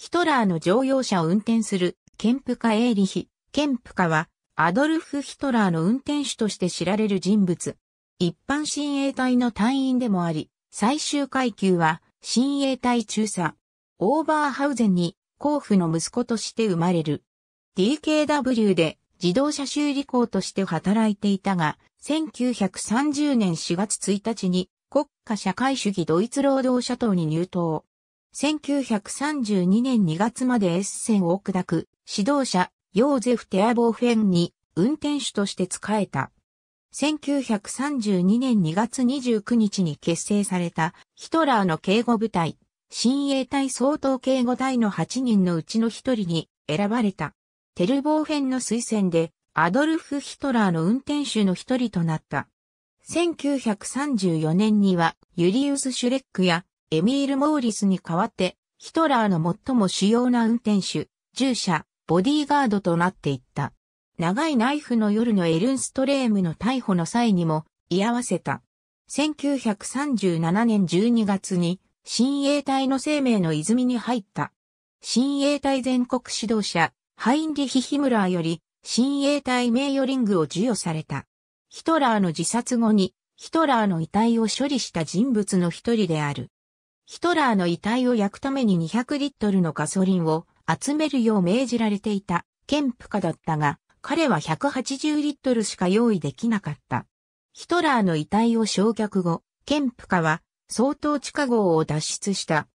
ヒトラーの乗用車を運転する、ケンプカ・エーリヒ。ケンプカは、アドルフ・ヒトラーの運転手として知られる人物。一般親衛隊の隊員でもあり、最終階級は、親衛隊中佐。オーバーハウゼンに、甲府の息子として生まれる。DKW で、自動車修理工として働いていたが、1930年4月1日に、国家社会主義ドイツ労働者党に入党。1932年2月まで S 線を砕く指導者ヨーゼフ・テアボーフェンに運転手として仕えた。1932年2月29日に結成されたヒトラーの警護部隊、新衛隊総統警護隊の8人のうちの1人に選ばれた。テルボーフェンの推薦でアドルフ・ヒトラーの運転手の一人となった。1934年にはユリウス・シュレックやエミール・モーリスに代わって、ヒトラーの最も主要な運転手、従者、ボディーガードとなっていった。長いナイフの夜のエルンストレームの逮捕の際にも、居合わせた。1937年12月に、新衛隊の生命の泉に入った。新衛隊全国指導者、ハインリヒ・ヒムラーより、新衛隊名誉リングを授与された。ヒトラーの自殺後に、ヒトラーの遺体を処理した人物の一人である。ヒトラーの遺体を焼くために200リットルのガソリンを集めるよう命じられていた、ケンプカだったが、彼は180リットルしか用意できなかった。ヒトラーの遺体を焼却後、ケンプカは相当地下号を脱出した。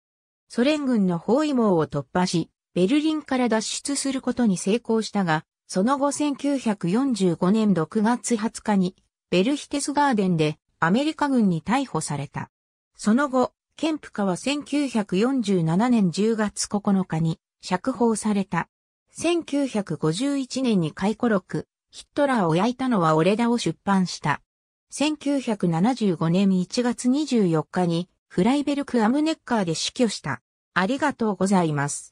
ソ連軍の包囲網を突破し、ベルリンから脱出することに成功したが、その後1945年6月20日に、ベルヒテスガーデンでアメリカ軍に逮捕された。その後、ケンプカは1947年10月9日に釈放された。1951年に回顧録、ヒットラーを焼いたのは俺だを出版した。1975年1月24日にフライベルク・アムネッカーで死去した。ありがとうございます。